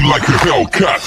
me like a Hellcat.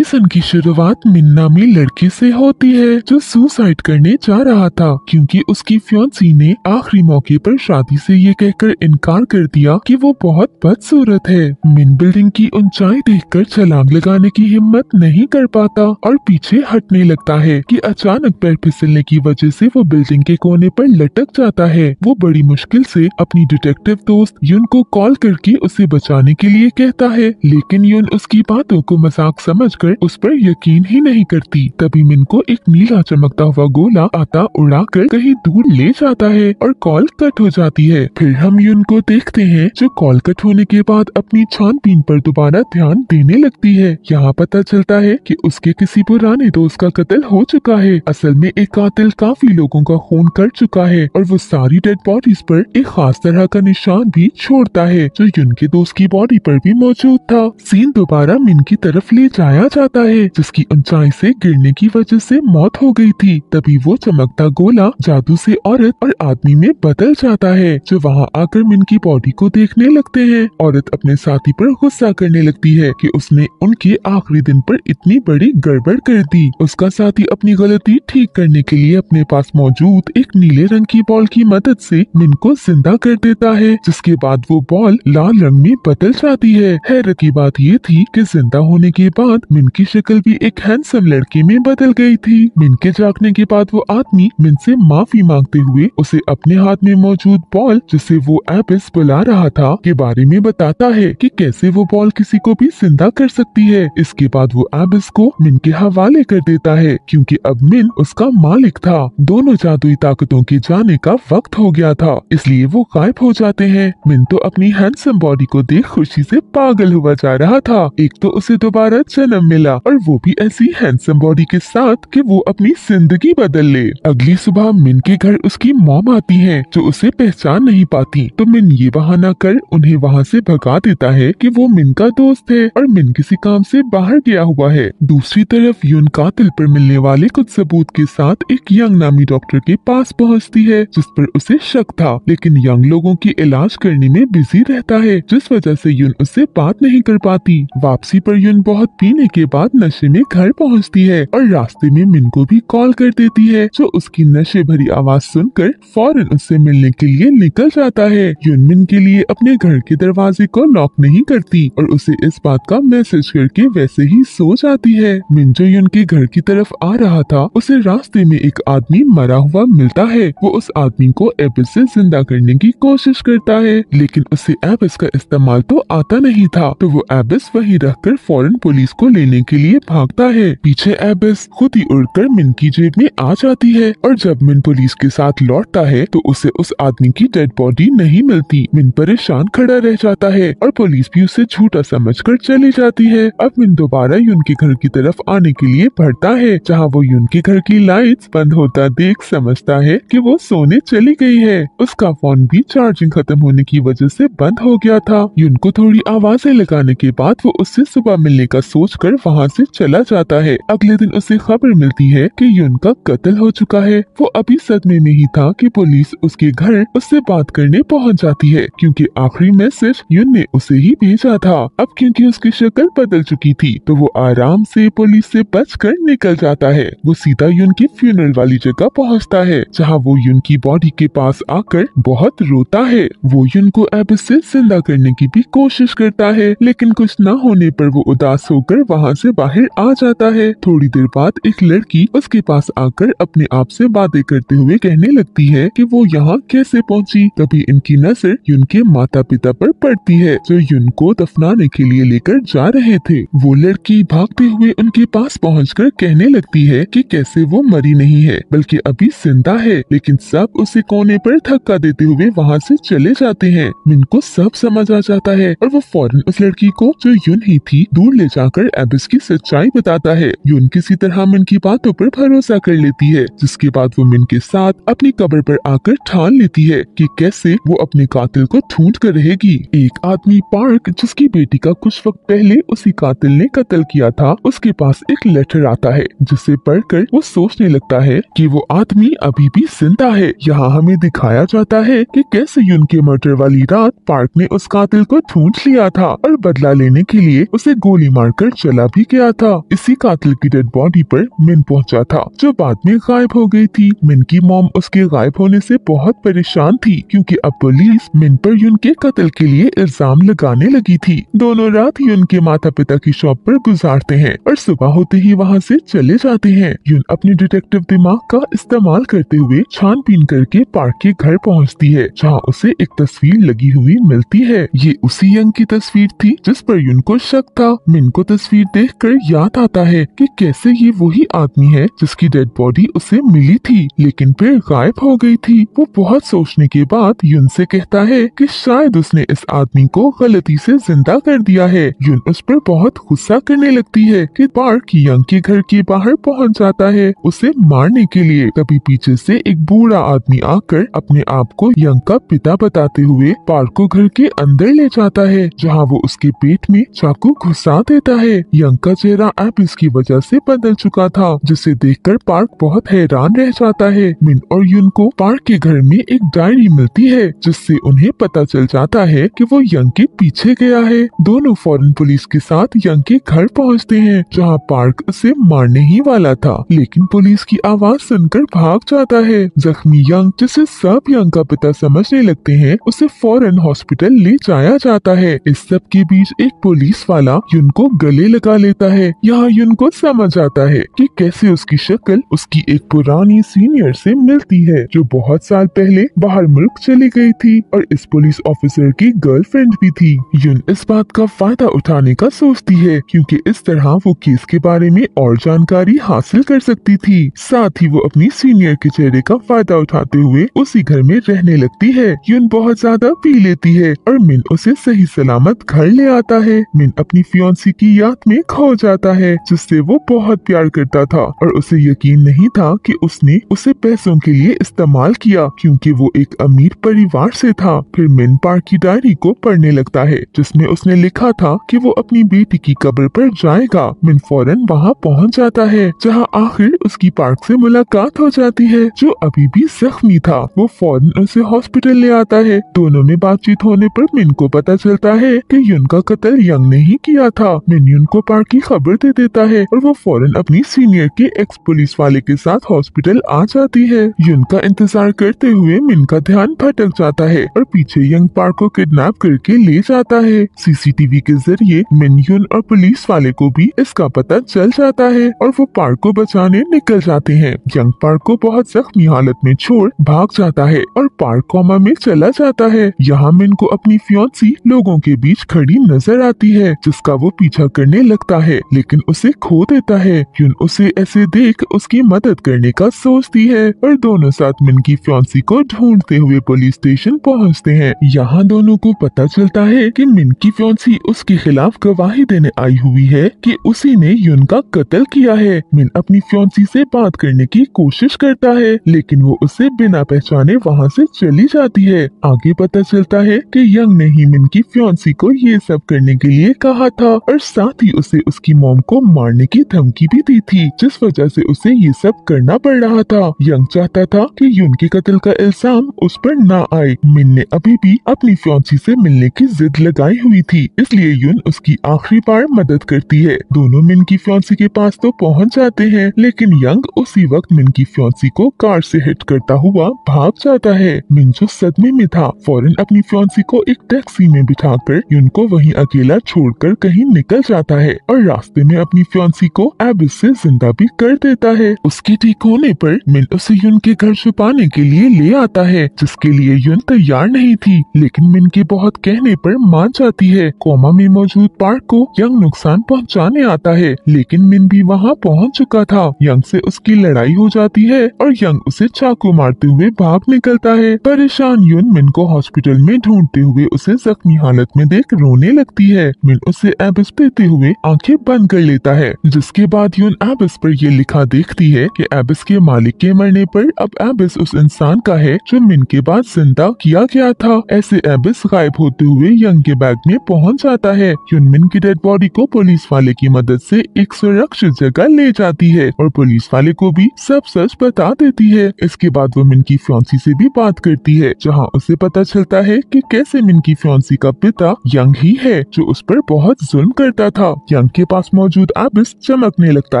Jason की शुरुआत मिन्ना में लड़के से होती है जो सुसाइड करने जा रहा था क्योंकि उसकी फ्योन्सी ने आखिरी मौके पर शादी से ये कहकर इनकार कर दिया कि वो बहुत बदसूरत है मिन बिल्डिंग की ऊंचाई देखकर छलांग लगाने की हिम्मत नहीं कर पाता और पीछे हटने लगता है की अचानक पैर फिसलने की वजह ऐसी वो बिल्डिंग के कोने आरोप लटक जाता है वो बड़ी मुश्किल ऐसी अपनी डिटेक्टिव दोस्त यून को कॉल करके उसे बचाने के लिए कहता है लेकिन यून उसकी बातों को मजाक समझ कर उस पर यकीन ही नहीं करती तभी मिन को एक नीला चमकता हुआ गोला आता उड़ा कर कहीं दूर ले जाता है और कॉल कट हो जाती है फिर हम यून को देखते हैं जो कॉल कट होने के बाद अपनी छानबीन पर दोबारा ध्यान देने लगती है यहाँ पता चलता है कि उसके किसी पुराने दोस्त का कत्ल हो चुका है असल में एक कातिल काफी लोगों का खून कर चुका है और वो सारी डेड बॉडीज पर एक खास तरह का निशान भी छोड़ता है जो यून के दोस्त की बॉडी पर भी मौजूद था सीन दोबारा मिन की तरफ ले जाया जाता जाता है जिसकी ऊंचाई से गिरने की वजह से मौत हो गई थी तभी वो चमकता गोला जादू से औरत और आदमी में बदल जाता है जो वहाँ आकर मिन की बॉडी को देखने लगते हैं औरत अपने साथी पर गुस्सा करने लगती है कि उसने उनके आखिरी दिन पर इतनी बड़ी गड़बड़ कर दी उसका साथी अपनी गलती ठीक करने के लिए अपने पास मौजूद एक नीले रंग की बॉल की मदद से मिन को जिंदा कर देता है जिसके बाद वो बॉल लाल रंग में बदल जाती है हैरत की बात ये थी कि जिंदा होने के बाद मिन की शक्ल भी एक हैंडसम लड़के में बदल गई थी मिन के जागने के बाद वो आदमी मिन से माफी मांगते हुए उसे अपने हाथ में मौजूद बॉल जिसे वो एबिस बुला रहा था के बारे में बताता है कि कैसे वो बॉल किसी को भी जिंदा कर सकती है इसके बाद वो एबिस को मिन के हवाले कर देता है क्यूँकी अब मिन उसका मालिक था दोनों जादुई ताकतों के जाने का वक्त हो गया था इसलिए वो गायब हो जाते हैं मिन तो अपनी हैंडसम बॉडी को देख खुशी ऐसी पागल हुआ जा रहा था एक तो उसे दोबारा जन्म मिला निकला और वो भी ऐसी हैंडसम बॉडी के साथ कि वो अपनी जिंदगी बदल ले अगली सुबह मिन के घर उसकी मॉम आती है जो उसे पहचान नहीं पाती तो मिन ये बहाना कर उन्हें वहाँ से भगा देता है कि वो मिन का दोस्त है और मिन किसी काम से बाहर गया हुआ है दूसरी तरफ यून कातिल पर मिलने वाले कुछ सबूत के साथ एक यंग नामी डॉक्टर के पास पहुँचती है जिस पर उसे शक था लेकिन यंग लोगों की इलाज करने में बिजी रहता है जिस वजह से यून उससे बात नहीं कर पाती वापसी पर यून बहुत पीने के बाद नशे में घर पहुंचती है और रास्ते में मिन को भी कॉल कर देती है जो उसकी नशे भरी आवाज सुनकर फौरन उससे मिलने के लिए निकल जाता है युनमिन के लिए अपने घर के दरवाजे को लॉक नहीं करती और उसे इस बात का मैसेज करके वैसे ही सो जाती है मिन जो युन के घर की तरफ आ रहा था उसे रास्ते में एक आदमी मरा हुआ मिलता है वो उस आदमी को एबिस ऐसी जिंदा करने की कोशिश करता है लेकिन उसे एबिस का इस्तेमाल तो आता नहीं था तो वो एबिस वही रख कर फौरन पुलिस को लेने के लिए भागता है पीछे एबिस खुद ही उड़कर मिन की जेब में आ जाती है और जब मिन पुलिस के साथ लौटता है तो उसे उस आदमी की डेड बॉडी नहीं मिलती मिन परेशान खड़ा रह जाता है और पुलिस भी उसे झूठा समझ कर चली जाती है अब मिन दोबारा यून के घर की तरफ आने के लिए बढ़ता है जहाँ वो यून के घर की लाइट बंद होता देख समझता है की वो सोने चली गयी है उसका फोन भी चार्जिंग खत्म होने की वजह से बंद हो गया था यून को थोड़ी आवाजें लगाने के बाद वो उससे सुबह मिलने का सोच कर वहाँ वहाँ से चला जाता है अगले दिन उसे खबर मिलती है कि यून का कत्ल हो चुका है वो अभी सदमे में ही था कि पुलिस उसके घर उससे बात करने पहुँच जाती है क्योंकि आखिरी मैसेज यून ने उसे ही भेजा था अब क्योंकि उसकी शक्ल बदल चुकी थी तो वो आराम से पुलिस से कर निकल जाता है वो सीधा यून की फ्यूनरल वाली जगह पहुँचता है जहाँ वो यून की बॉडी के पास आकर बहुत रोता है वो यून को अब से जिंदा करने की भी कोशिश करता है लेकिन कुछ न होने पर वो उदास होकर वहाँ ऐसी से बाहर आ जाता है थोड़ी देर बाद एक लड़की उसके पास आकर अपने आप से बातें करते हुए कहने लगती है कि वो यहाँ कैसे पहुँची तभी इनकी नजर युन के माता पिता पर पड़ती है जो युन को दफनाने के लिए लेकर जा रहे थे वो लड़की भागते हुए उनके पास कर कहने लगती है की कैसे वो मरी नहीं है बल्कि अभी जिंदा है लेकिन सब उसे कोने पर धक्का देते हुए वहाँ से चले जाते हैं मिन को सब समझ आ जाता है और वो फौरन उस लड़की को जो युन ही थी दूर ले जाकर एबिस की सच्चाई बताता है यून किसी तरह मिन की बातों पर भरोसा कर लेती है जिसके बाद वो मिन के साथ अपनी कब्र पर आकर ठान लेती है कि कैसे वो अपने कातिल को ढूंढ कर रहेगी एक आदमी पार्क जिसकी बेटी का कुछ वक्त पहले उसी कातिल ने कत्ल किया था उसके पास एक लेटर आता है जिसे पढ़कर वो सोचने लगता है कि वो आदमी अभी भी जिंदा है यहाँ हमें दिखाया जाता है कि कैसे यून के मर्डर वाली रात पार्क ने उस कातिल को ढूंढ लिया था और बदला लेने के लिए उसे गोली मारकर चला भी गया था इसी कातिल की डेड बॉडी पर मिन पहुंचा था जो बाद में गायब हो गई थी मिन की मोम उसके गायब होने से बहुत परेशान थी क्योंकि अब पुलिस मिन पर यून के कत्ल के लिए इल्जाम लगाने लगी थी दोनों रात यून के माता पिता की शॉप पर गुजारते हैं और सुबह होते ही वहाँ से चले जाते हैं यून अपने डिटेक्टिव दिमाग का इस्तेमाल करते हुए छानबीन करके पार्क के घर पहुँचती है जहाँ उसे एक तस्वीर लगी हुई मिलती है ये उसी यंग की तस्वीर थी जिस पर यून को शक था मिन को तस्वीर दे देखकर याद आता है कि कैसे ये वही आदमी है जिसकी डेड बॉडी उसे मिली थी लेकिन फिर गायब हो गई थी वो बहुत सोचने के बाद युन से कहता है कि शायद उसने इस आदमी को गलती से जिंदा कर दिया है युन उस पर बहुत गुस्सा करने लगती है कि पार्क यंग के घर के बाहर पहुँच जाता है उसे मारने के लिए तभी पीछे से एक बूढ़ा आदमी आकर अपने आप को यंग का पिता बताते हुए पार्क को घर के अंदर ले जाता है जहाँ वो उसके पेट में चाकू घुसा देता है यंग रंग का चेहरा अब इसकी वजह से बदल चुका था जिसे देखकर पार्क बहुत हैरान रह जाता है मिन और यून को पार्क के घर में एक डायरी मिलती है जिससे उन्हें पता चल जाता है कि वो यंग के पीछे गया है दोनों फॉरन पुलिस के साथ यंग के घर पहुंचते हैं जहां पार्क उसे मारने ही वाला था लेकिन पुलिस की आवाज सुनकर भाग जाता है जख्मी यंग जिसे सब यंग का पिता समझने लगते है उसे फौरन हॉस्पिटल ले जाया जाता है इस सब के बीच एक पुलिस वाला यून को गले लगा लेता है यहाँ युन को समझ आता है कि कैसे उसकी शक्ल उसकी एक पुरानी सीनियर से मिलती है जो बहुत साल पहले बाहर मुल्क चली गई थी और इस पुलिस ऑफिसर की गर्लफ्रेंड भी थी युन इस बात का फायदा उठाने का सोचती है क्योंकि इस तरह वो केस के बारे में और जानकारी हासिल कर सकती थी साथ ही वो अपनी सीनियर के चेहरे का फायदा उठाते हुए उसी घर में रहने लगती है युन बहुत ज्यादा पी लेती है और मिन उसे सही सलामत घर ले आता है मिन अपनी फियोन्सी की याद में हो जाता है जिससे वो बहुत प्यार करता था और उसे यकीन नहीं था कि उसने उसे पैसों के लिए इस्तेमाल किया क्योंकि वो एक अमीर परिवार से था फिर मिन पार्क की डायरी को पढ़ने लगता है जिसमें उसने लिखा था कि वो अपनी बेटी की कब्र पर जाएगा मिन फौरन वहाँ पहुँच जाता है जहाँ आखिर उसकी पार्क ऐसी मुलाकात हो जाती है जो अभी भी जख्मी था वो फौरन उसे हॉस्पिटल ले आता है दोनों में बातचीत होने पर मिन को पता चलता है कि युन का कत्ल यंग ने ही किया था मिन युन को पार्क की खबर दे देता है और वो फौरन अपनी सीनियर के एक्स पुलिस वाले के साथ हॉस्पिटल आ जाती है यून का इंतजार करते हुए मिन का ध्यान भटक जाता है और पीछे यंग पार्क को किडनैप करके ले जाता है सीसीटीवी के जरिए मिन यून और पुलिस वाले को भी इसका पता चल जाता है और वो पार्क को बचाने निकल जाते हैं यंग पार्क को बहुत जख्मी हालत में छोड़ भाग जाता है और पार्क कॉमा में चला जाता है यहाँ मिन को अपनी फ्योन्सी लोगों के बीच खड़ी नजर आती है जिसका वो पीछा करने लगता करता है लेकिन उसे खो देता है यून उसे ऐसे देख उसकी मदद करने का सोचती है और दोनों साथ मिन की फ्योन्सी को ढूंढते हुए पुलिस स्टेशन पहुंचते हैं यहाँ दोनों को पता चलता है कि मिन की फ्योन्सी उसके खिलाफ गवाही देने आई हुई है कि उसी ने यून का कत्ल किया है मिन अपनी फ्योन्सी से बात करने की कोशिश करता है लेकिन वो उसे बिना पहचाने वहाँ से चली जाती है आगे पता चलता है कि यंग ने ही मिन की फ्योन्सी को ये सब करने के लिए कहा था और साथ ही उसे उसकी मोम को मारने की धमकी भी दी थी जिस वजह से उसे ये सब करना पड़ रहा था यंग चाहता था कि यून के कत्ल का इल्जाम उस पर ना आए मिन ने अभी भी अपनी फ्योन्सी से मिलने की जिद लगाई हुई थी इसलिए यून उसकी आखिरी बार मदद करती है दोनों मिन की फ्योन्सी के पास तो पहुँच जाते हैं लेकिन यंग उसी वक्त मिन की फ्योन्सी को कार से हिट करता हुआ भाग जाता है मिन जो सदमे में था फौरन अपनी फ्योन्सी को एक टैक्सी में बिठा कर यून को वही अकेला कर कहीं निकल जाता है और रास्ते में अपनी फ्यांसी को एबिस से जिंदा भी कर देता है उसके ठीक होने पर मिन उसे युन के घर छुपाने के लिए ले आता है जिसके लिए युन तैयार नहीं थी लेकिन मिन के बहुत कहने पर मान जाती है कोमा में मौजूद पार्क को यंग नुकसान पहुंचाने आता है लेकिन मिन भी वहां पहुंच चुका था यंग से उसकी लड़ाई हो जाती है और यंग उसे चाकू मारते हुए भाग निकलता है परेशान युन मिन को हॉस्पिटल में ढूंढते हुए उसे जख्मी हालत में देख रोने लगती है मिन उसे एबिस देते हुए आंखें बंद कर लेता है जिसके बाद यून एबिस पर ये लिखा देखती है कि एबिस के मालिक के मरने पर अब एबिस उस इंसान का है जो मिन के बाद जिंदा किया गया था ऐसे एबिस गायब होते हुए यंग के बैग में पहुंच जाता है यून मिन की डेड बॉडी को पुलिस वाले की मदद से एक सुरक्षित जगह ले जाती है और पुलिस वाले को भी सब सच बता देती है इसके बाद वो मिन की फ्योन्सी से भी बात करती है जहाँ उसे पता चलता है की कैसे मिन की फ्योन्सी का पिता यंग ही है जो उस पर बहुत जुल्म करता था यंग दुकान के पास मौजूद आबिस चमकने लगता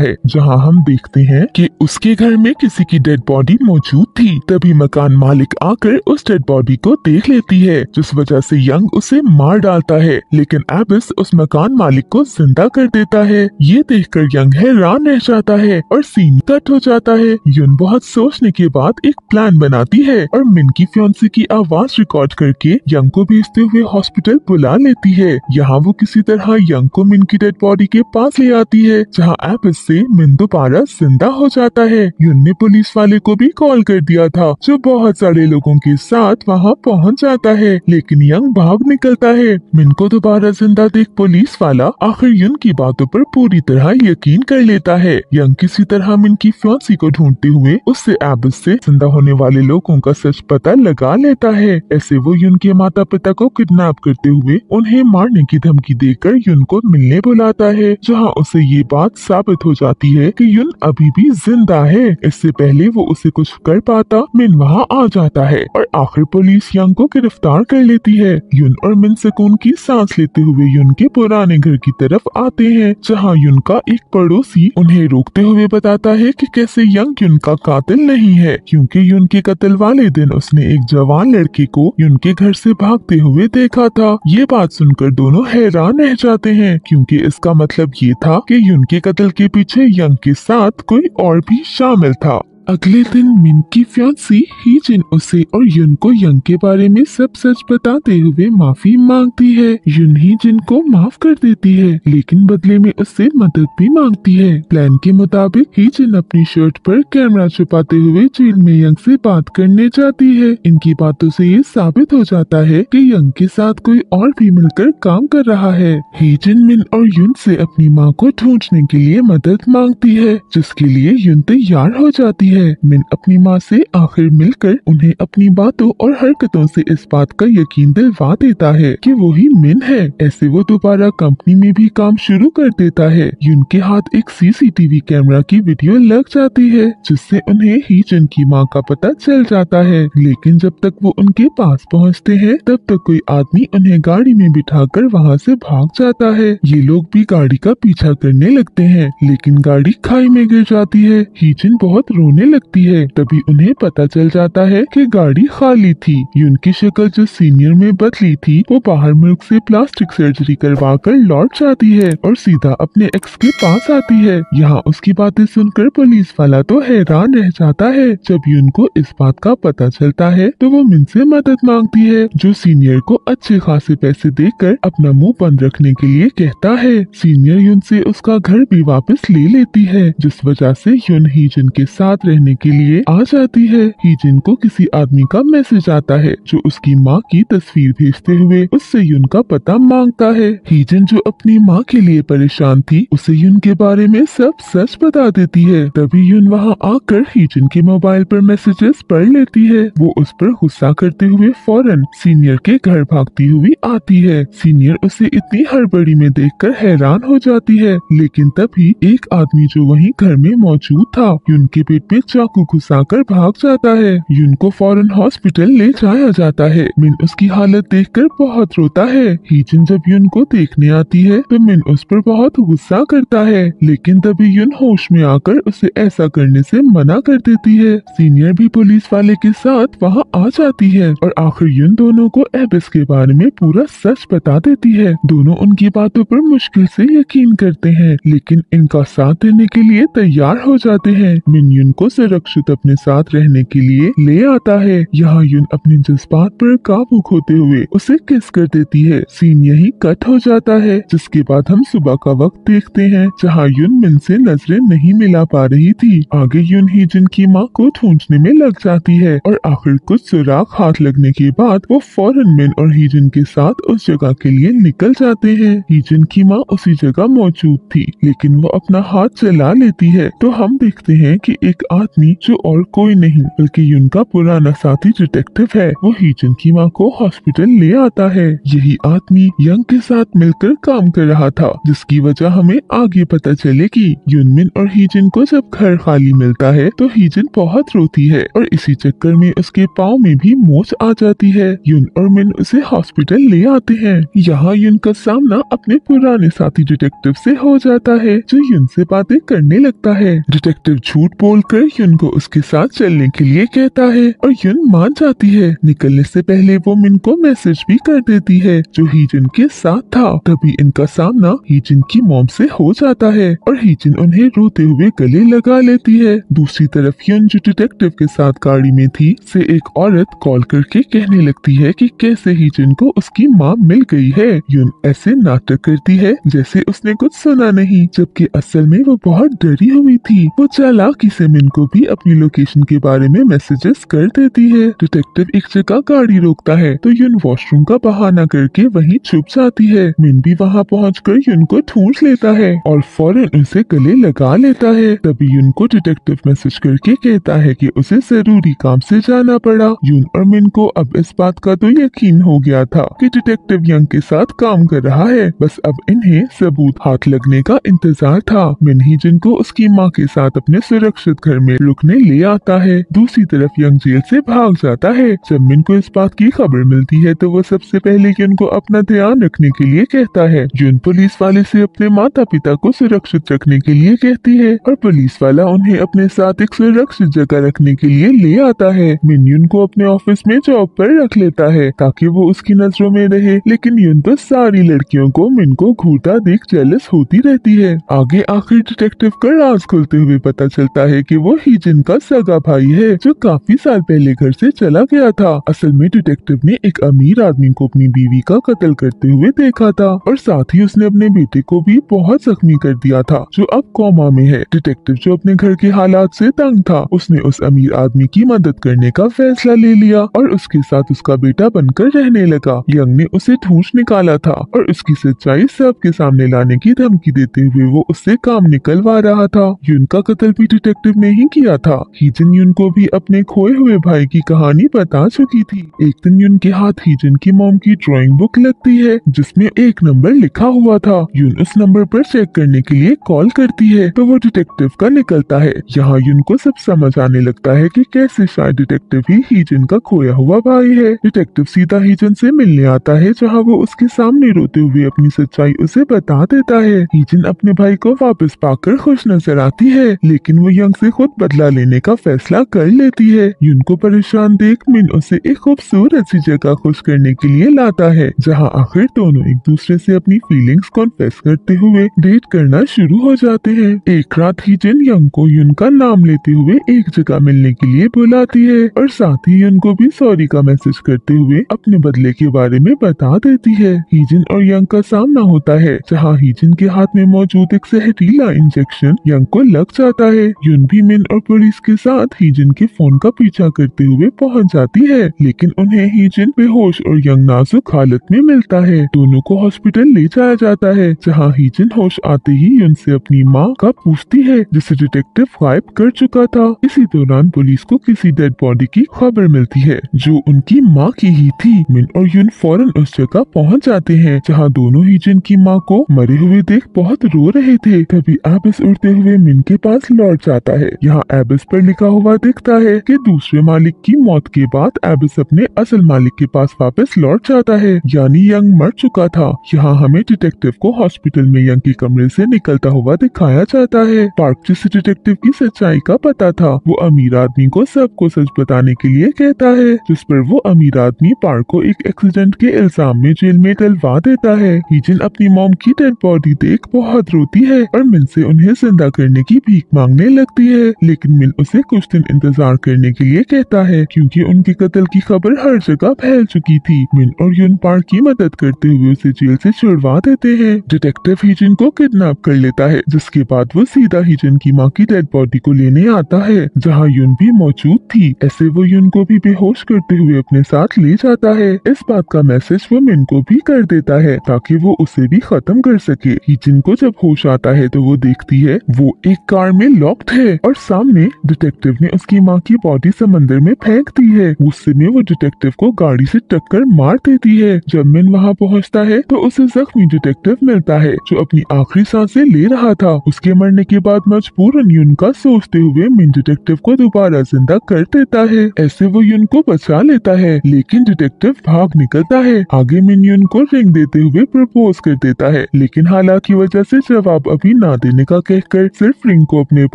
है जहां हम देखते हैं कि उसके घर में किसी की डेड बॉडी मौजूद थी तभी मकान मालिक आकर उस डेड बॉडी को देख लेती है जिस वजह से यंग उसे मार डालता है लेकिन एबिस उस मकान मालिक को जिंदा कर देता है ये देखकर यंग हैरान रह जाता है और सीन कट हो जाता है युन बहुत सोचने के बाद एक प्लान बनाती है और मिनकी की फ्योन्सी की आवाज रिकॉर्ड करके यंग को भेजते हुए हॉस्पिटल बुला लेती है यहाँ वो किसी तरह यंग को मिनकी डेड बॉडी बॉडी के पास ले आती है जहाँ एप इससे मिंदु पारा जिंदा हो जाता है ने पुलिस वाले को भी कॉल कर दिया था जो बहुत सारे लोगों के साथ वहाँ पहुँच जाता है लेकिन यंग भाग निकलता है मिन को दोबारा जिंदा देख पुलिस वाला आखिर यून की बातों पर पूरी तरह यकीन कर लेता है यंग किसी तरह मिन की फांसी को ढूंढते हुए उससे एप से जिंदा होने वाले लोगों का सच पता लगा लेता है ऐसे वो युन के माता पिता को किडनेप करते हुए उन्हें मारने की धमकी देकर युन को मिलने बुलाता करता है जहाँ उसे ये बात साबित हो जाती है की युन अभी भी जिंदा है इससे पहले वो उसे कुछ कर पाता मिन वहाँ आ जाता है और आखिर पुलिस यंग को गिरफ्तार कर लेती है युन और मिन सुकून की सांस लेते हुए युन के पुराने घर की तरफ आते हैं जहाँ युन का एक पड़ोसी उन्हें रोकते हुए बताता है कि कैसे यंग युन का कातिल नहीं है क्योंकि युन के कत्ल वाले दिन उसने एक जवान लड़की को युन के घर से भागते हुए देखा था ये बात सुनकर दोनों हैरान रह जाते हैं क्योंकि इसका इसका मतलब ये था कि उनके कत्ल के पीछे यंग के साथ कोई और भी शामिल था अगले दिन मिन की फ्यांसी ही जिन उसे और युन को यंग के बारे में सब सच बताते हुए माफी मांगती है युन ही जिन को माफ कर देती है लेकिन बदले में उससे मदद भी मांगती है प्लान के मुताबिक ही जिन अपनी शर्ट पर कैमरा छुपाते हुए जेल में यंग से बात करने जाती है इनकी बातों से ये साबित हो जाता है की यंग के साथ कोई और भी मिलकर काम कर रहा है ही जिन मिन और युन से अपनी माँ को ढूंढने के लिए मदद मांगती है जिसके लिए युन तैयार हो जाती है है मिन अपनी माँ से आखिर मिलकर उन्हें अपनी बातों और हरकतों से इस बात का यकीन दिलवा देता है कि वो ही मिन है ऐसे वो दोबारा कंपनी में भी काम शुरू कर देता है उनके हाथ एक सीसीटीवी कैमरा की वीडियो लग जाती है जिससे उन्हें ही की माँ का पता चल जाता है लेकिन जब तक वो उनके पास पहुँचते हैं तब तक कोई आदमी उन्हें गाड़ी में बिठा कर वहाँ से भाग जाता है ये लोग भी गाड़ी का पीछा करने लगते है लेकिन गाड़ी खाई में गिर जाती है हीचिन बहुत रोने करने लगती है तभी उन्हें पता चल जाता है कि गाड़ी खाली थी यून की शक्ल जो सीनियर में बदली थी वो बाहर मुल्क से प्लास्टिक सर्जरी करवा कर लौट जाती है और सीधा अपने एक्स के पास आती है यहाँ उसकी बातें सुनकर पुलिस वाला तो हैरान रह जाता है जब यून को इस बात का पता चलता है तो वो मिन से मदद मांगती है जो सीनियर को अच्छे खासे पैसे देकर अपना मुंह बंद रखने के लिए कहता है सीनियर यून से उसका घर भी वापस ले लेती है जिस वजह से यून ही जिनके साथ रहने के लिए आ जाती है ही को किसी आदमी का मैसेज आता है जो उसकी माँ की तस्वीर भेजते हुए उससे युन का पता मांगता है हीजन जो अपनी माँ के लिए परेशान थी उसे युन के बारे में सब सच बता देती है तभी युन वहाँ आकर हीजन के मोबाइल पर मैसेजेस पढ़ लेती है वो उस पर गुस्सा करते हुए फौरन सीनियर के घर भागती हुई आती है सीनियर उसे इतनी हड़बड़ी में देखकर हैरान हो जाती है लेकिन तभी एक आदमी जो वहीं घर में मौजूद था युन के पेट में एक चाकू घुसाकर भाग जाता है यून को फॉरन हॉस्पिटल ले जाया जाता है मिन उसकी हालत देखकर बहुत रोता है हीचिन जब यून को देखने आती है तो मिन उस पर बहुत गुस्सा करता है लेकिन तभी यून होश में आकर उसे ऐसा करने से मना कर देती है सीनियर भी पुलिस वाले के साथ वहाँ आ जाती है और आखिर यून दोनों को एबिस के बारे में पूरा सच बता देती है दोनों उनकी बातों पर मुश्किल से यकीन करते हैं लेकिन इनका साथ देने के लिए तैयार हो जाते हैं मिन यून को से रक्षित अपने साथ रहने के लिए ले आता है यहाँ युन अपने जज्बात पर काबू खोते हुए उसे किस कर देती है सीन यही कट हो जाता है जिसके बाद हम सुबह का वक्त देखते हैं जहाँ युन मिन से नजरें नहीं मिला पा रही थी आगे युन ही जिनकी माँ को ढूंढने में लग जाती है और आखिर कुछ सुराग हाथ लगने के बाद वो फौरन मिन और हिजिन के साथ उस जगह के लिए निकल जाते हैं हिजिन की माँ उसी जगह मौजूद थी लेकिन वो अपना हाथ चला लेती है तो हम देखते हैं कि एक आदमी जो और कोई नहीं बल्कि उनका पुराना साथी डिटेक्टिव है वो हीजन की माँ को हॉस्पिटल ले आता है यही आदमी यंग के साथ मिलकर काम कर रहा था जिसकी वजह हमें आगे पता चलेगी यूनमिन और हीजिन को जब घर खाली मिलता है तो हीजिन बहुत रोती है और इसी चक्कर में उसके पाँव में भी मोच आ जाती है यून और मिन उसे हॉस्पिटल ले आते हैं यहाँ यून का सामना अपने पुराने साथी डिटेक्टिव से हो जाता है जो यून से बातें करने लगता है डिटेक्टिव झूठ बोलकर युन को उसके साथ चलने के लिए कहता है और युन मान जाती है निकलने से पहले वो मिन को मैसेज भी कर देती है जो हीजिन के साथ था तभी इनका सामना हीजिन की मोम से हो जाता है और हीजिन उन्हें रोते हुए गले लगा लेती है दूसरी तरफ युन जो डिटेक्टिव के साथ गाड़ी में थी से एक औरत कॉल करके कहने लगती है की कैसे हीजिन को उसकी माँ मिल गयी है युन ऐसे नाटक करती है जैसे उसने कुछ सुना नहीं जबकि असल में वो बहुत डरी हुई थी वो चालाकी से मिन को भी अपनी लोकेशन के बारे में मैसेजेस कर देती है डिटेक्टिव एक जगह गाड़ी रोकता है तो यून वॉशरूम का बहाना करके वहीं छुप जाती है मिन भी वहाँ पहुँच कर यून को ठूस लेता है और फौरन उसे गले लगा लेता है तभी यून को डिटेक्टिव मैसेज करके कहता है की उसे जरूरी काम से जाना पड़ा यून और मिन को अब इस बात का तो यकीन हो गया था की डिटेक्टिव यंग के साथ काम कर रहा है बस अब इन्हें सबूत हाथ लगने का इंतजार था मिन ही जिनको उसकी माँ के साथ अपने सुरक्षित घर में रुकने ले आता है दूसरी तरफ यंग जेल से भाग जाता है मिन को इस बात की खबर मिलती है तो वो सबसे पहले यून को अपना ध्यान रखने के लिए कहता है जून पुलिस वाले से अपने माता पिता को सुरक्षित रखने के लिए कहती है और पुलिस वाला उन्हें अपने साथ एक सुरक्षित जगह रखने के लिए ले आता है मिन यून को अपने ऑफिस में जॉब पर रख लेता है ताकि वो उसकी नजरों में रहे लेकिन यून तो सारी लड़कियों को मिन को घूटा देख जेलस होती रहती है आगे आखिर डिटेक्टिव का राज खुलते हुए पता चलता है कि वो और ही जिनका सगा भाई है जो काफी साल पहले घर से चला गया था असल में डिटेक्टिव ने एक अमीर आदमी को अपनी बीवी का कत्ल करते हुए देखा था और साथ ही उसने अपने बेटे को भी बहुत जख्मी कर दिया था जो अब कोमा में है डिटेक्टिव जो अपने घर के हालात से तंग था उसने उस अमीर आदमी की मदद करने का फैसला ले लिया और उसके साथ उसका बेटा बनकर रहने लगा यंग ने उसे ठूस निकाला था और उसकी सच्चाई सबके सामने लाने की धमकी देते हुए वो उससे काम निकलवा रहा था यून का कत्ल भी डिटेक्टिव ने ही नहीं किया था हिजन युन को भी अपने खोए हुए भाई की कहानी बता चुकी थी एक दिन यून के हाथ हीजन की मोम की ड्राइंग बुक लगती है जिसमें एक नंबर लिखा हुआ था यून उस नंबर पर चेक करने के लिए कॉल करती है तो वो डिटेक्टिव का निकलता है यहाँ यून को सब समझ आने लगता है कि कैसे शायद डिटेक्टिव ही हिजन का खोया हुआ भाई है डिटेक्टिव सीधा हीजन से मिलने आता है जहाँ वो उसके सामने रोते हुए अपनी सच्चाई उसे बता देता है हिजन अपने भाई को वापस पाकर खुश नजर आती है लेकिन वो यंग से खुद बदला लेने का फैसला कर लेती है यून को परेशान देख मिन उसे एक खूबसूरत सी जगह खुश करने के लिए लाता है जहाँ आखिर दोनों एक दूसरे से अपनी फीलिंग्स कॉन्फेस करते हुए डेट करना शुरू हो जाते हैं एक रात ही जिन यंग को यून का नाम लेते हुए एक जगह मिलने के लिए बुलाती है और साथ ही यून को भी सॉरी का मैसेज करते हुए अपने बदले के बारे में बता देती है हीजन और यंग का सामना होता है जहाँ हीजन के हाथ में मौजूद एक सहरीला इंजेक्शन यंग को लग जाता है यून भी मिन और पुलिस के साथ हीजन के फोन का पीछा करते हुए पहुंच जाती है लेकिन उन्हें हीजन बेहोश और यंग नाजुक हालत में मिलता है दोनों को हॉस्पिटल ले जाया जाता है जहाँ हीजन होश आते ही उनसे अपनी माँ का पूछती है जिसे डिटेक्टिव गायब कर चुका था इसी दौरान पुलिस को किसी डेड बॉडी की खबर मिलती है जो उनकी माँ की ही थी मिन और यून फौरन उस जगह पहुँच जाते हैं जहाँ दोनों ही जिन की माँ को मरे हुए देख बहुत रो रहे थे तभी इस उड़ते हुए मिन के पास लौट जाता है यहाँ एबिस पर लिखा हुआ दिखता है कि दूसरे मालिक की मौत के बाद एबिस अपने असल मालिक के पास वापस लौट जाता है यानी यंग मर चुका था यहाँ हमें डिटेक्टिव को हॉस्पिटल में यंग के कमरे से निकलता हुआ दिखाया जाता है पार्क जिस डिटेक्टिव की सच्चाई का पता था वो अमीर आदमी को सबको सच बताने के लिए कहता है जिस पर वो अमीर आदमी पार्क को एक एक्सीडेंट के इल्जाम में जेल में डलवा देता है हीजन अपनी मोम की डेड बॉडी देख बहुत रोती है और मिन से उन्हें जिंदा करने की भीख मांगने लगती है लेकिन मिन उसे कुछ दिन इंतजार करने के लिए कहता है क्योंकि उनके कत्ल की खबर हर जगह फैल चुकी थी मिन और यून पार्क की मदद करते हुए उसे जेल से छुड़वा देते हैं डिटेक्टिव हिजिन को किडनैप कर लेता है जिसके बाद वो सीधा हिजन की माँ की डेड बॉडी को लेने आता है जहाँ यून भी मौजूद थी ऐसे वो यून को भी बेहोश करते हुए अपने साथ ले जाता है इस बात का मैसेज वो मिन को भी कर देता है ताकि वो उसे भी खत्म कर सके हिजिन को जब होश आता है तो वो देखती है वो एक कार में लॉक्ड है और सामने डिटेक्टिव ने उसकी माँ की बॉडी समंदर में फेंक दी है उस में वो डिटेक्टिव को गाड़ी से टक्कर मार देती है जब मिन वहाँ पहुँचता है तो उसे जख्मी डिटेक्टिव मिलता है जो अपनी आखिरी सांसें ले रहा था उसके मरने के बाद मजबूरन यून का सोचते हुए मिन डिटेक्टिव को दोबारा जिंदा कर देता है ऐसे वो यून को बचा लेता है लेकिन डिटेक्टिव भाग निकलता है आगे मिन यून को रिंग देते हुए प्रपोज कर देता है लेकिन हालात की वजह से जवाब अभी ना देने का कहकर सिर्फ रिंग को अपने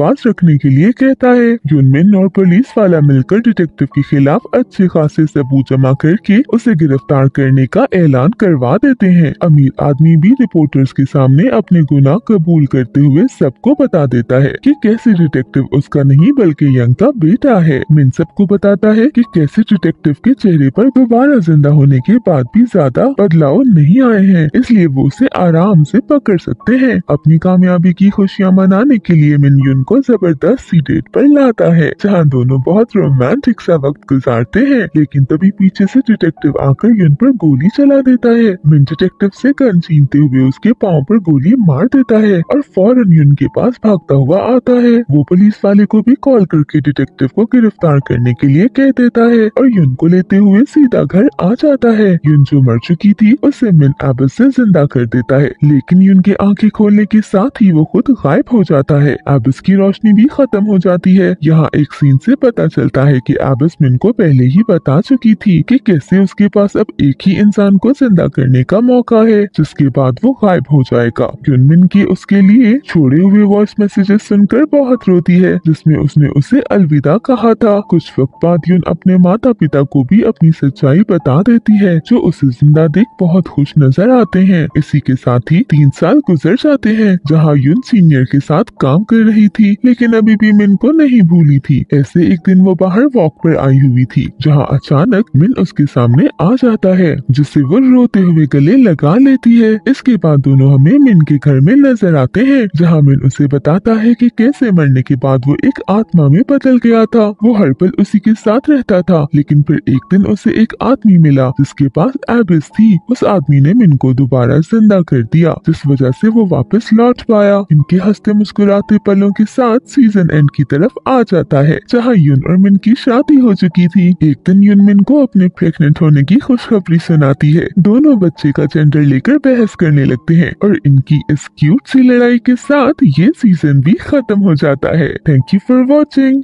पास रखने के लिए इसलिए कहता है जुनमिन और पुलिस वाला मिलकर डिटेक्टिव के खिलाफ अच्छे खासे सबूत जमा करके उसे गिरफ्तार करने का ऐलान करवा देते हैं अमीर आदमी भी रिपोर्टर्स के सामने अपने गुनाह कबूल करते हुए सबको बता देता है कि कैसे डिटेक्टिव उसका नहीं बल्कि यंग का बेटा है मिन सबको बताता है कि कैसे डिटेक्टिव के चेहरे पर दोबारा जिंदा होने के बाद भी ज्यादा बदलाव नहीं आए हैं इसलिए वो उसे आराम से पकड़ सकते हैं अपनी कामयाबी की खुशियाँ मनाने के लिए मिन यून को जबरदस्त दूसरी डेट पर लाता है जहाँ दोनों बहुत रोमांटिक सा वक्त गुजारते हैं लेकिन तभी पीछे से डिटेक्टिव आकर यून पर गोली चला देता है मिन डिटेक्टिव से गन छीनते हुए उसके पाँव पर गोली मार देता है और फौरन यून के पास भागता हुआ आता है वो पुलिस वाले को भी कॉल करके डिटेक्टिव को गिरफ्तार करने के लिए कह देता है और यून को लेते हुए सीधा घर आ जाता है यून जो मर चुकी थी उसे मिन एबस से जिंदा कर देता है लेकिन यून की आंखें खोलने के साथ ही वो खुद गायब हो जाता है एबस की रोशनी भी खत्म खत्म हो जाती है यहाँ एक सीन से पता चलता है कि मिन को पहले ही बता चुकी थी कि कैसे उसके पास अब एक ही इंसान को जिंदा करने का मौका है जिसके बाद वो गायब हो जाएगा क्यूनमिन की उसके लिए छोड़े हुए वॉइस मैसेजेस सुनकर बहुत रोती है जिसमे उसने उसे अलविदा कहा था कुछ वक्त बाद यून अपने माता पिता को भी अपनी सच्चाई बता देती है जो उसे जिंदा देख बहुत खुश नजर आते हैं इसी के साथ ही तीन साल गुजर जाते हैं जहाँ यून सीनियर के साथ काम कर रही थी लेकिन अभी भी भी मिन को नहीं भूली थी ऐसे एक दिन वो बाहर वॉक पर आई हुई थी जहाँ अचानक मिन उसके सामने आ जाता है जिससे वो रोते हुए गले लगा लेती है इसके बाद दोनों हमें मिन के घर में नजर आते हैं जहाँ मिन उसे बताता है कि कैसे मरने के बाद वो एक आत्मा में बदल गया था वो हर पल उसी के साथ रहता था लेकिन फिर एक दिन उसे एक आदमी मिला जिसके पास एबिस थी उस आदमी ने मिन को दोबारा जिंदा कर दिया जिस वजह से वो वापस लौट पाया इनके हंसते मुस्कुराते पलों के साथ सीजन एंड की तरफ आ जाता है जहाँ यून और मिन की शादी हो चुकी थी एक दिन यून मिन को अपने प्रेगनेंट होने की खुशखबरी सुनाती है दोनों बच्चे का जेंडर लेकर बहस करने लगते हैं और इनकी इस क्यूट सी लड़ाई के साथ ये सीजन भी खत्म हो जाता है थैंक यू फॉर वॉचिंग